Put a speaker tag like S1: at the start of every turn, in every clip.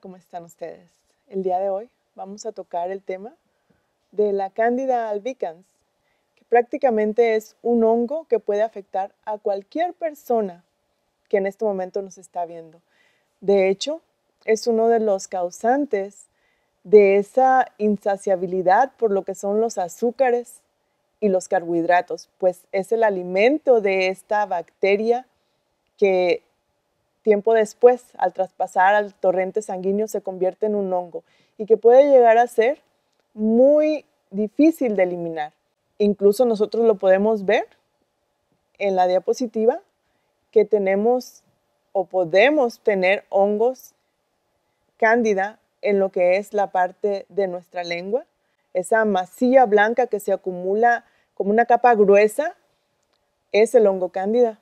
S1: ¿cómo están ustedes? El día de hoy vamos a tocar el tema de la Candida albicans, que prácticamente es un hongo que puede afectar a cualquier persona que en este momento nos está viendo. De hecho, es uno de los causantes de esa insaciabilidad por lo que son los azúcares y los carbohidratos, pues es el alimento de esta bacteria que tiempo después, al traspasar al torrente sanguíneo, se convierte en un hongo y que puede llegar a ser muy difícil de eliminar. Incluso nosotros lo podemos ver en la diapositiva que tenemos o podemos tener hongos cándida en lo que es la parte de nuestra lengua, esa masilla blanca que se acumula como una capa gruesa, es el hongo cándida.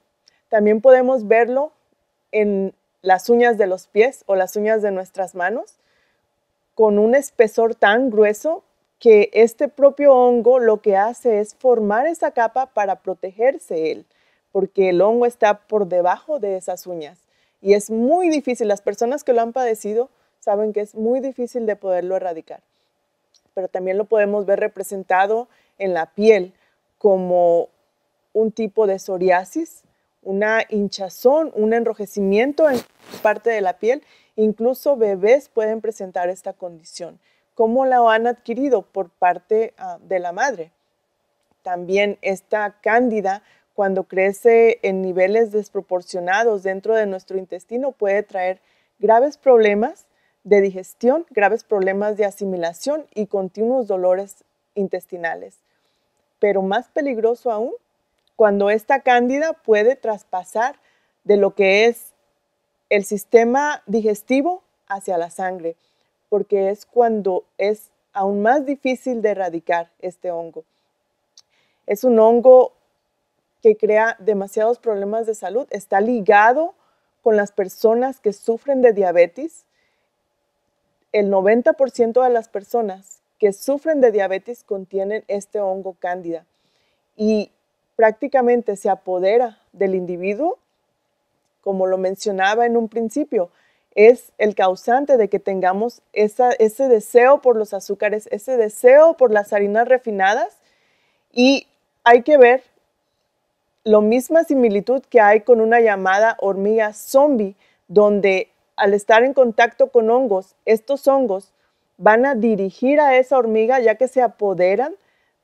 S1: También podemos verlo en las uñas de los pies o las uñas de nuestras manos con un espesor tan grueso que este propio hongo lo que hace es formar esa capa para protegerse él, porque el hongo está por debajo de esas uñas y es muy difícil, las personas que lo han padecido saben que es muy difícil de poderlo erradicar, pero también lo podemos ver representado en la piel como un tipo de psoriasis una hinchazón, un enrojecimiento en parte de la piel. Incluso bebés pueden presentar esta condición. ¿Cómo la han adquirido? Por parte ah, de la madre. También esta cándida, cuando crece en niveles desproporcionados dentro de nuestro intestino, puede traer graves problemas de digestión, graves problemas de asimilación y continuos dolores intestinales. Pero más peligroso aún cuando esta cándida puede traspasar de lo que es el sistema digestivo hacia la sangre, porque es cuando es aún más difícil de erradicar este hongo. Es un hongo que crea demasiados problemas de salud, está ligado con las personas que sufren de diabetes. El 90% de las personas que sufren de diabetes contienen este hongo cándida. Y prácticamente se apodera del individuo, como lo mencionaba en un principio, es el causante de que tengamos ese deseo por los azúcares, ese deseo por las harinas refinadas y hay que ver la misma similitud que hay con una llamada hormiga zombie, donde al estar en contacto con hongos, estos hongos van a dirigir a esa hormiga ya que se apoderan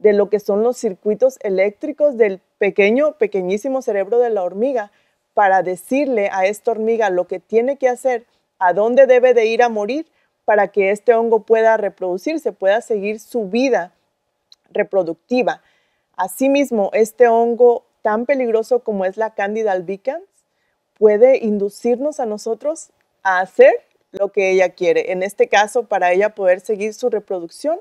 S1: de lo que son los circuitos eléctricos del pequeño, pequeñísimo cerebro de la hormiga para decirle a esta hormiga lo que tiene que hacer, a dónde debe de ir a morir para que este hongo pueda reproducirse, pueda seguir su vida reproductiva. Asimismo, este hongo tan peligroso como es la Candida albicans puede inducirnos a nosotros a hacer lo que ella quiere. En este caso, para ella poder seguir su reproducción,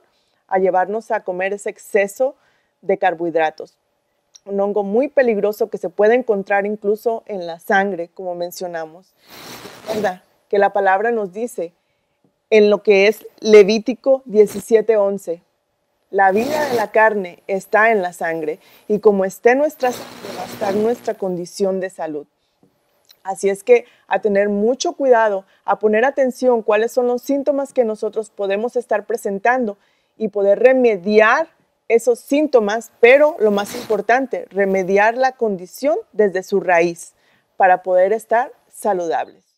S1: a llevarnos a comer ese exceso de carbohidratos. Un hongo muy peligroso que se puede encontrar incluso en la sangre, como mencionamos. ¿Verdad? Que la palabra nos dice en lo que es Levítico 17:11. La vida de la carne está en la sangre y como esté nuestra sangre va a estar nuestra condición de salud. Así es que a tener mucho cuidado, a poner atención cuáles son los síntomas que nosotros podemos estar presentando y poder remediar esos síntomas, pero lo más importante, remediar la condición desde su raíz para poder estar saludables.